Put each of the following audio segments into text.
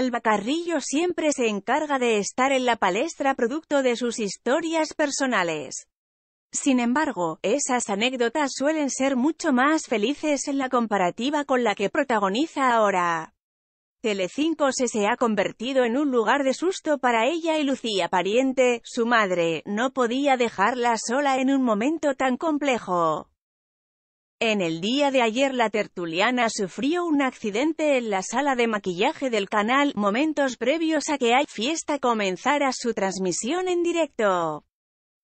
Alba Carrillo siempre se encarga de estar en la palestra producto de sus historias personales. Sin embargo, esas anécdotas suelen ser mucho más felices en la comparativa con la que protagoniza ahora. Telecinco se, se ha convertido en un lugar de susto para ella y Lucía Pariente, su madre, no podía dejarla sola en un momento tan complejo. En el día de ayer la tertuliana sufrió un accidente en la sala de maquillaje del canal, momentos previos a que Hay Fiesta comenzara su transmisión en directo.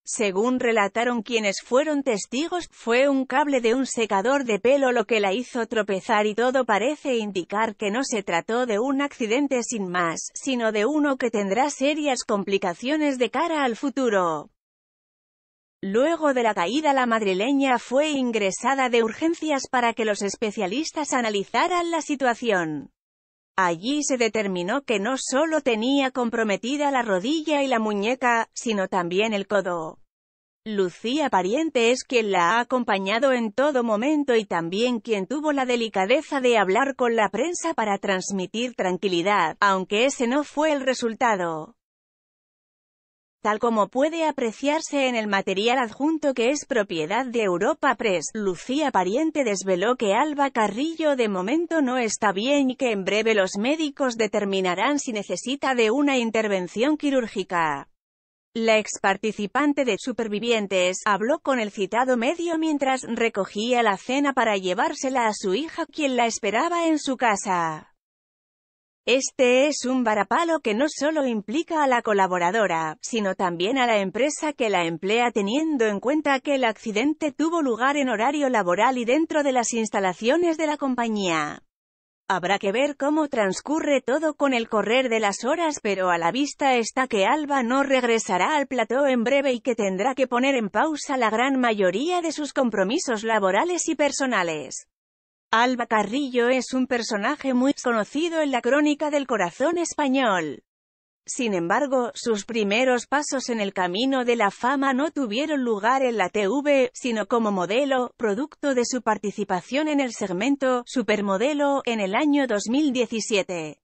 Según relataron quienes fueron testigos, fue un cable de un secador de pelo lo que la hizo tropezar y todo parece indicar que no se trató de un accidente sin más, sino de uno que tendrá serias complicaciones de cara al futuro. Luego de la caída la madrileña fue ingresada de urgencias para que los especialistas analizaran la situación. Allí se determinó que no solo tenía comprometida la rodilla y la muñeca, sino también el codo. Lucía Pariente es quien la ha acompañado en todo momento y también quien tuvo la delicadeza de hablar con la prensa para transmitir tranquilidad, aunque ese no fue el resultado tal como puede apreciarse en el material adjunto que es propiedad de Europa Press. Lucía Pariente desveló que Alba Carrillo de momento no está bien y que en breve los médicos determinarán si necesita de una intervención quirúrgica. La ex participante de Supervivientes habló con el citado medio mientras recogía la cena para llevársela a su hija quien la esperaba en su casa. Este es un varapalo que no solo implica a la colaboradora, sino también a la empresa que la emplea teniendo en cuenta que el accidente tuvo lugar en horario laboral y dentro de las instalaciones de la compañía. Habrá que ver cómo transcurre todo con el correr de las horas pero a la vista está que Alba no regresará al plató en breve y que tendrá que poner en pausa la gran mayoría de sus compromisos laborales y personales. Alba Carrillo es un personaje muy conocido en la crónica del corazón español. Sin embargo, sus primeros pasos en el camino de la fama no tuvieron lugar en la TV, sino como modelo, producto de su participación en el segmento Supermodelo, en el año 2017.